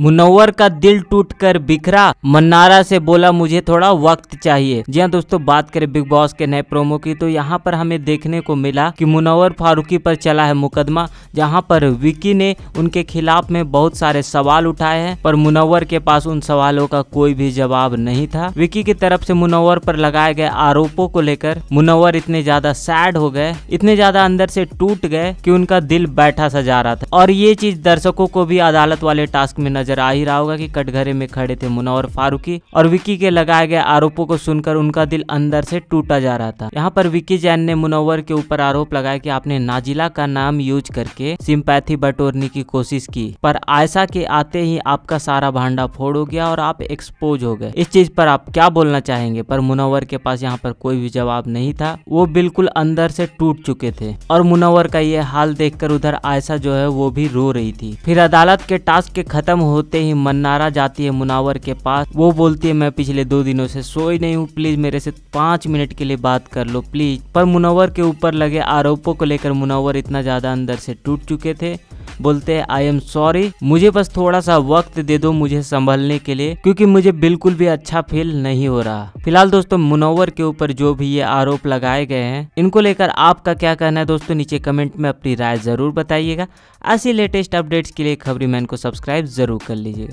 मुनव्वर का दिल टूटकर बिखरा मन्नारा से बोला मुझे थोड़ा वक्त चाहिए जी हाँ दोस्तों बात करें बिग बॉस के नए प्रोमो की तो यहाँ पर हमें देखने को मिला कि मुनव्वर फारूकी पर चला है मुकदमा जहाँ पर विकी ने उनके खिलाफ में बहुत सारे सवाल उठाए हैं पर मुनव्वर के पास उन सवालों का कोई भी जवाब नहीं था विकी की तरफ से मुनव्वर पर लगाए गए आरोपों को लेकर मुनव्वर इतने ज्यादा सैड हो गए इतने ज्यादा अंदर से टूट गए की उनका दिल बैठा सा जा रहा था और ये चीज दर्शकों को भी अदालत वाले टास्क में नजर नजर आ ही रहा होगा कि कटघरे में खड़े थे मुना और फारूकी और विक्की के लगाए गए आरोपों को सुनकर उनका दिल अंदर से टूटा जा रहा था यहाँ पर विक्की जैन ने मुनवर के ऊपर आरोप लगाया कि आपने नाजिला का नाम यूज करके सिंपैथी बटोरने की कोशिश की पर ऐसा के आते ही आपका सारा भांडा फोड़ हो गया और आप एक्सपोज हो गए इस चीज पर आप क्या बोलना चाहेंगे पर मुनवर के पास यहाँ पर कोई भी जवाब नहीं था वो बिल्कुल अंदर से टूट चुके थे और मुनवर का ये हाल देखकर उधर आयशा जो है वो भी रो रही थी फिर अदालत के टास्क के खत्म हो होते ही मन्नारा जाती है मुनावर के पास वो बोलती है मैं पिछले दो दिनों से सोई नहीं हूँ प्लीज मेरे से पांच मिनट के लिए बात कर लो प्लीज पर मुनावर के ऊपर लगे आरोपों को लेकर मुनावर इतना ज्यादा अंदर से टूट चुके थे बोलते हैं आई एम सॉरी मुझे बस थोड़ा सा वक्त दे दो मुझे संभलने के लिए क्योंकि मुझे बिल्कुल भी अच्छा फील नहीं हो रहा फिलहाल दोस्तों मुनोवर के ऊपर जो भी ये आरोप लगाए गए हैं इनको लेकर आपका क्या कहना है दोस्तों नीचे कमेंट में अपनी राय जरूर बताइएगा ऐसी लेटेस्ट अपडेट्स के लिए खबरी मैन को सब्सक्राइब जरूर कर लीजिएगा